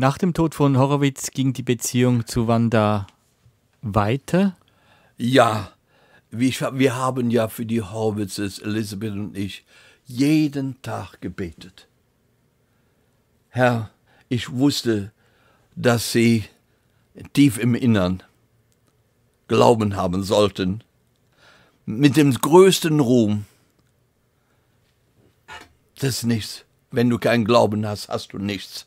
Nach dem Tod von Horowitz ging die Beziehung zu Wanda weiter? Ja, wir haben ja für die Horowitzes, Elisabeth und ich, jeden Tag gebetet. Herr, ich wusste, dass sie tief im Innern Glauben haben sollten, mit dem größten Ruhm. Das ist nichts. Wenn du keinen Glauben hast, hast du nichts.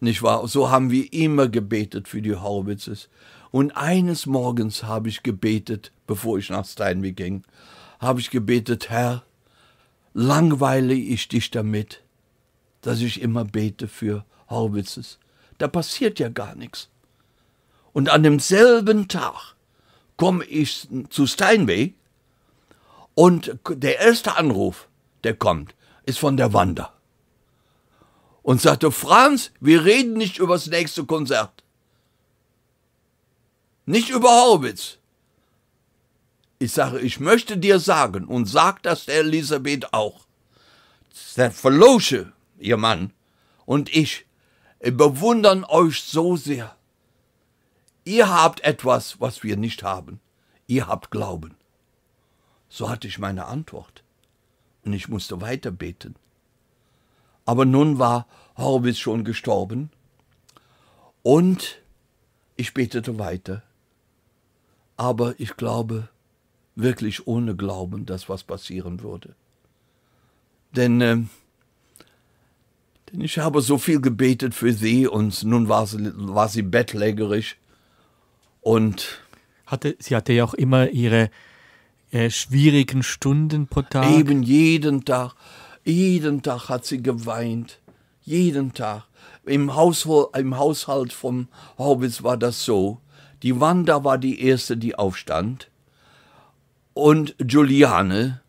Nicht wahr? So haben wir immer gebetet für die Horwitzes. Und eines Morgens habe ich gebetet, bevor ich nach Steinweg ging, habe ich gebetet, Herr, langweile ich dich damit, dass ich immer bete für Horwitzes. Da passiert ja gar nichts. Und an demselben Tag komme ich zu Steinweg und der erste Anruf, der kommt, ist von der Wanda und sagte, Franz, wir reden nicht über das nächste Konzert. Nicht über Horwitz. Ich sage, ich möchte dir sagen, und sagt das der Elisabeth auch, der Verlosche, ihr Mann, und ich bewundern euch so sehr. Ihr habt etwas, was wir nicht haben. Ihr habt Glauben. So hatte ich meine Antwort. Und ich musste weiter beten. Aber nun war Horwitz schon gestorben und ich betete weiter. Aber ich glaube wirklich ohne Glauben, dass was passieren würde. Denn, äh, denn ich habe so viel gebetet für sie und nun war sie, war sie bettlägerig und hatte, sie hatte ja auch immer ihre äh, schwierigen Stunden pro Tag. Eben jeden Tag. Jeden Tag hat sie geweint. Jeden Tag. Im, Haushol im Haushalt vom Hobbits war das so. Die Wanda war die erste, die aufstand. Und Juliane,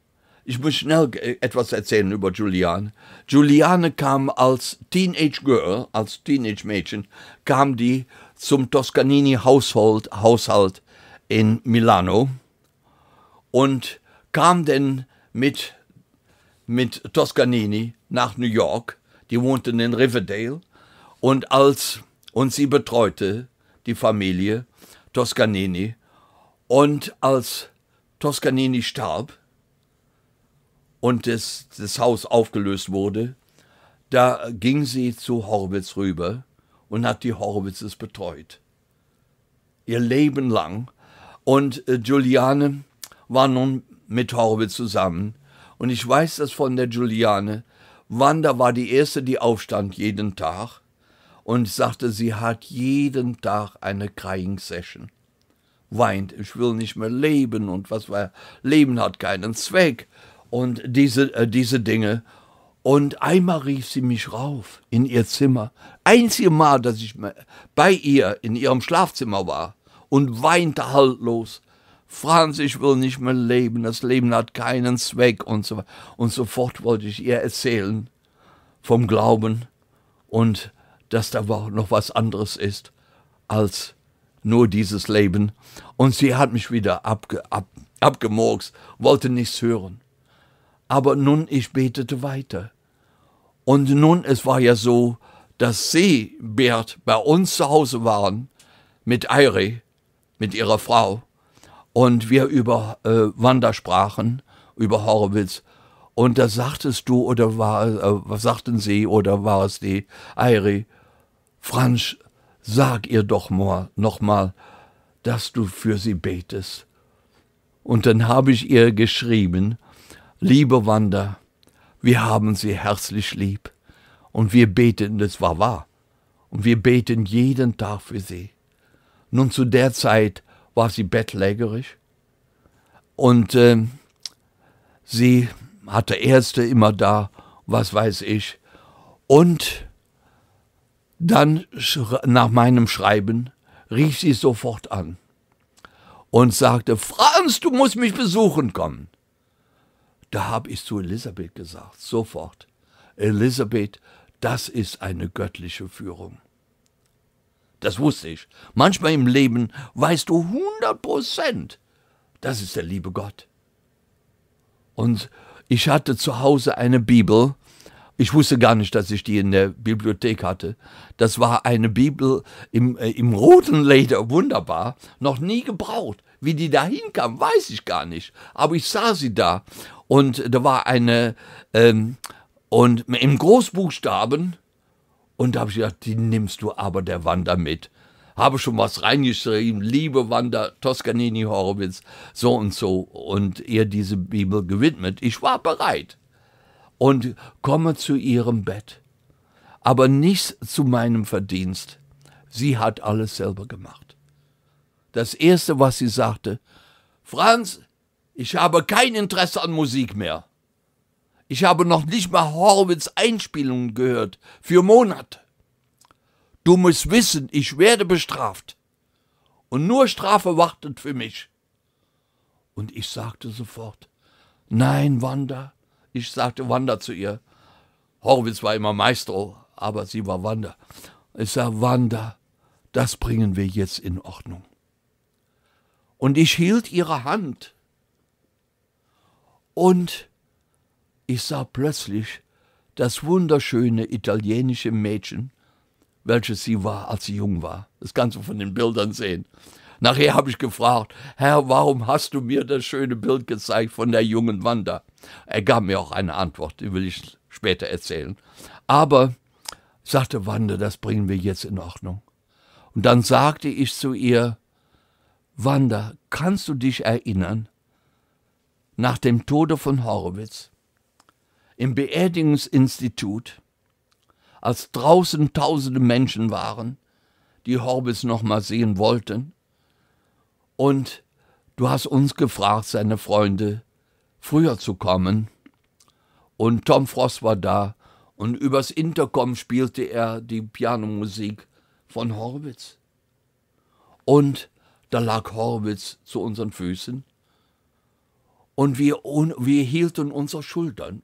ich muss schnell äh, etwas erzählen über Juliane. Juliane kam als Teenage Girl, als Teenage Mädchen, kam die zum Toscanini Haushalt, Haushalt in Milano und kam denn mit mit Toscanini nach New York, die wohnten in Riverdale, und als und sie betreute die Familie Toscanini. Und als Toscanini starb und das, das Haus aufgelöst wurde, da ging sie zu Horwitz rüber und hat die Horwitzes betreut. Ihr Leben lang. Und äh, Juliane war nun mit Horwitz zusammen und ich weiß das von der Juliane. Wanda war die Erste, die aufstand jeden Tag und sagte, sie hat jeden Tag eine Crying Session. Weint, ich will nicht mehr leben und was war, Leben hat keinen Zweck und diese, äh, diese Dinge. Und einmal rief sie mich rauf in ihr Zimmer. Einzige Mal, dass ich bei ihr in ihrem Schlafzimmer war und weinte haltlos. Franz, ich will nicht mehr leben, das Leben hat keinen Zweck und so Und sofort wollte ich ihr erzählen vom Glauben und dass da noch was anderes ist als nur dieses Leben. Und sie hat mich wieder abge, ab, abgemurkst, wollte nichts hören. Aber nun, ich betete weiter. Und nun, es war ja so, dass sie, Bert, bei uns zu Hause waren, mit Eiri, mit ihrer Frau, und wir über äh, Wanda sprachen, über Horowitz. Und da sagtest du oder war, äh, was sagten sie oder war es die Eiri? Franz, sag ihr doch mal, noch mal, dass du für sie betest. Und dann habe ich ihr geschrieben, liebe Wanda, wir haben sie herzlich lieb und wir beten, das war wahr, und wir beten jeden Tag für sie. Nun zu der Zeit war sie bettlägerig und äh, sie hatte Ärzte immer da, was weiß ich. Und dann nach meinem Schreiben rief sie sofort an und sagte, Franz, du musst mich besuchen kommen. Da habe ich zu Elisabeth gesagt, sofort, Elisabeth, das ist eine göttliche Führung. Das wusste ich. Manchmal im Leben weißt du 100 Prozent, das ist der liebe Gott. Und ich hatte zu Hause eine Bibel. Ich wusste gar nicht, dass ich die in der Bibliothek hatte. Das war eine Bibel im, äh, im roten Leder, wunderbar, noch nie gebraucht. Wie die da hinkam, weiß ich gar nicht. Aber ich sah sie da und da war eine, ähm, und im Großbuchstaben und da habe ich gedacht, die nimmst du aber der Wanda mit. Habe schon was reingeschrieben, liebe Wanda, Toscanini Horowitz, so und so, und ihr diese Bibel gewidmet. Ich war bereit und komme zu ihrem Bett, aber nicht zu meinem Verdienst. Sie hat alles selber gemacht. Das Erste, was sie sagte, Franz, ich habe kein Interesse an Musik mehr. Ich habe noch nicht mal Horwitz Einspielungen gehört. Für Monate. Du musst wissen, ich werde bestraft. Und nur Strafe wartet für mich. Und ich sagte sofort, nein, Wanda. Ich sagte Wanda zu ihr. Horwitz war immer Maestro, aber sie war Wanda. Ich sagte, Wanda, das bringen wir jetzt in Ordnung. Und ich hielt ihre Hand. Und ich sah plötzlich das wunderschöne italienische Mädchen, welches sie war, als sie jung war. Das kannst du von den Bildern sehen. Nachher habe ich gefragt, Herr, warum hast du mir das schöne Bild gezeigt von der jungen Wanda? Er gab mir auch eine Antwort, die will ich später erzählen. Aber, sagte Wanda, das bringen wir jetzt in Ordnung. Und dann sagte ich zu ihr, Wanda, kannst du dich erinnern? Nach dem Tode von Horowitz im Beerdigungsinstitut, als draußen tausende Menschen waren, die noch mal sehen wollten. Und du hast uns gefragt, seine Freunde, früher zu kommen. Und Tom Frost war da und übers Intercom spielte er die Pianomusik von Horwitz. Und da lag Horwitz zu unseren Füßen und wir, wir hielten unsere Schultern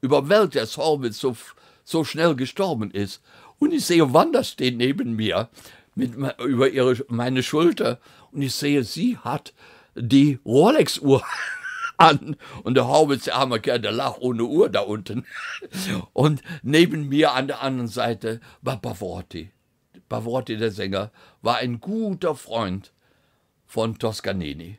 überwältigt, dass Horwitz so, so schnell gestorben ist. Und ich sehe Wanda stehen neben mir mit, über ihre, meine Schulter und ich sehe, sie hat die Rolex-Uhr an und der Horwitz, der arme Kerl, der lag ohne Uhr da unten. Und neben mir an der anderen Seite war Pavorti. Pavorti, der Sänger, war ein guter Freund von Toscanini.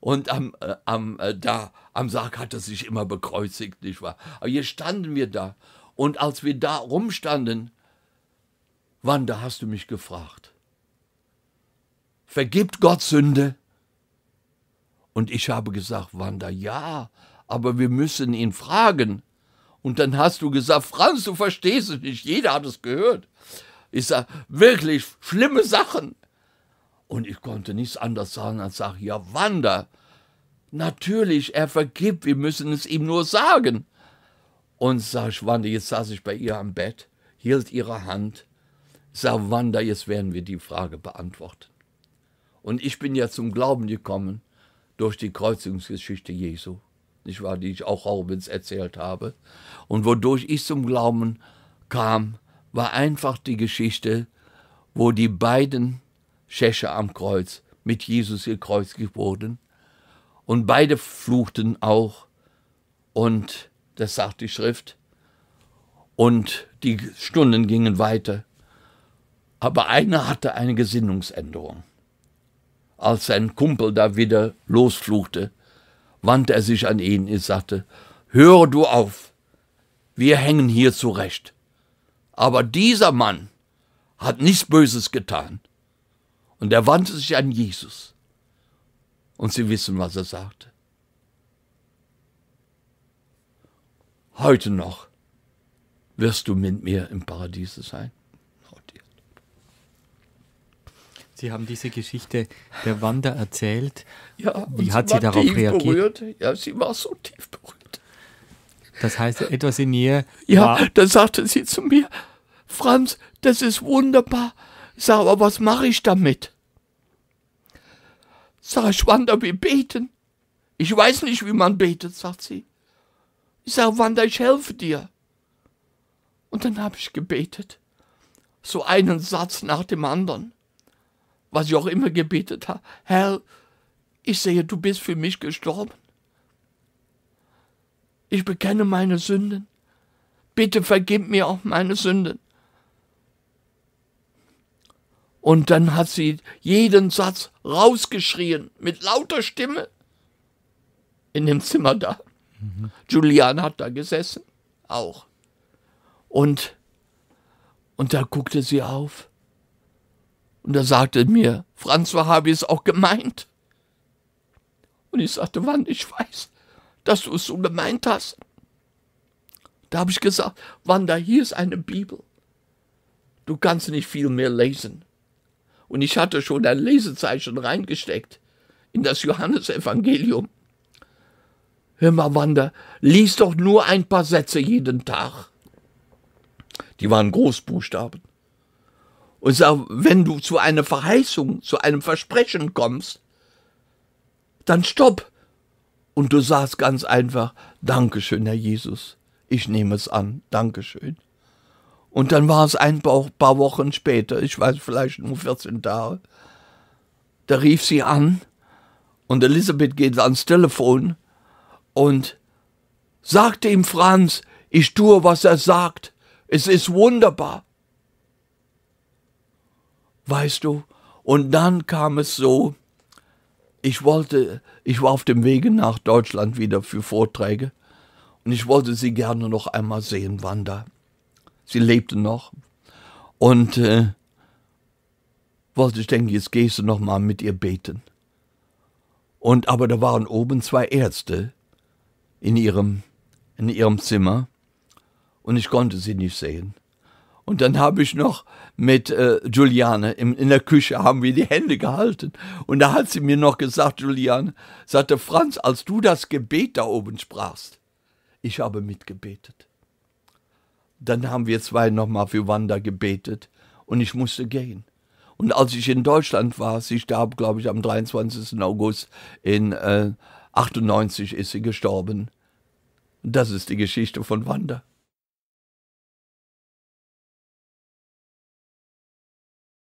Und am, äh, am, äh, da, am Sarg hat er sich immer bekreuzigt, nicht wahr? Aber hier standen wir da. Und als wir da rumstanden, Wanda, hast du mich gefragt? Vergibt Gott Sünde? Und ich habe gesagt, Wanda, ja, aber wir müssen ihn fragen. Und dann hast du gesagt, Franz, du verstehst es nicht, jeder hat es gehört. Ich sage, wirklich schlimme Sachen. Und ich konnte nichts anderes sagen als sag, ja, Wanda, Natürlich, er vergibt, wir müssen es ihm nur sagen. Und sag ich, Wanda, jetzt saß ich bei ihr am Bett, hielt ihre Hand, sag, Wanda, jetzt werden wir die Frage beantworten. Und ich bin ja zum Glauben gekommen durch die Kreuzungsgeschichte Jesu, nicht wahr, die ich auch Robins erzählt habe. Und wodurch ich zum Glauben kam, war einfach die Geschichte, wo die beiden Schächer am Kreuz, mit Jesus gekreuzigt wurden. Und beide fluchten auch. Und das sagt die Schrift. Und die Stunden gingen weiter. Aber einer hatte eine Gesinnungsänderung. Als sein Kumpel da wieder losfluchte, wandte er sich an ihn und sagte, Höre du auf, wir hängen hier zurecht. Aber dieser Mann hat nichts Böses getan. Und er wandte sich an Jesus. Und Sie wissen, was er sagte. Heute noch wirst du mit mir im Paradiese sein. Sie haben diese Geschichte der Wanda erzählt. Ja, Wie hat sie, sie darauf reagiert? Berührt. Ja, sie war so tief berührt. Das heißt, etwas in ihr. Ja, da sagte sie zu mir, Franz, das ist wunderbar. Sag, aber was mache ich damit? Sag, ich Wanda, wir beten. Ich weiß nicht, wie man betet, sagt sie. Ich sag, Wanda, ich helfe dir. Und dann habe ich gebetet. So einen Satz nach dem anderen. Was ich auch immer gebetet habe. Herr, ich sehe, du bist für mich gestorben. Ich bekenne meine Sünden. Bitte vergib mir auch meine Sünden. Und dann hat sie jeden Satz rausgeschrien mit lauter Stimme in dem Zimmer da. Mhm. Julian hat da gesessen, auch. Und, und da guckte sie auf. Und da sagte mir, Franz, war habe ich es auch gemeint. Und ich sagte, Wann, ich weiß, dass du es so gemeint hast. Da habe ich gesagt, Wanda, hier ist eine Bibel. Du kannst nicht viel mehr lesen. Und ich hatte schon ein Lesezeichen reingesteckt in das Johannesevangelium. Hör mal, Wanda, lies doch nur ein paar Sätze jeden Tag. Die waren Großbuchstaben. Und sag, wenn du zu einer Verheißung, zu einem Versprechen kommst, dann stopp. Und du sagst ganz einfach, Dankeschön, Herr Jesus, ich nehme es an, Dankeschön. Und dann war es ein paar Wochen später, ich weiß vielleicht nur 14 Tage, da rief sie an und Elisabeth geht ans Telefon und sagte ihm Franz, ich tue, was er sagt. Es ist wunderbar. Weißt du, und dann kam es so, ich wollte, ich war auf dem Wege nach Deutschland wieder für Vorträge und ich wollte sie gerne noch einmal sehen, Wanda. Sie lebte noch. Und äh, wollte ich denken, jetzt gehst du noch mal mit ihr beten. Und aber da waren oben zwei Ärzte in ihrem, in ihrem Zimmer und ich konnte sie nicht sehen. Und dann habe ich noch mit äh, Juliane im, in der Küche haben wir die Hände gehalten. Und da hat sie mir noch gesagt, Juliane, sagte Franz, als du das Gebet da oben sprachst, ich habe mitgebetet. Dann haben wir zwei nochmal für Wanda gebetet und ich musste gehen. Und als ich in Deutschland war, sie starb, glaube ich, am 23. August in äh, 98 ist sie gestorben. Das ist die Geschichte von Wanda.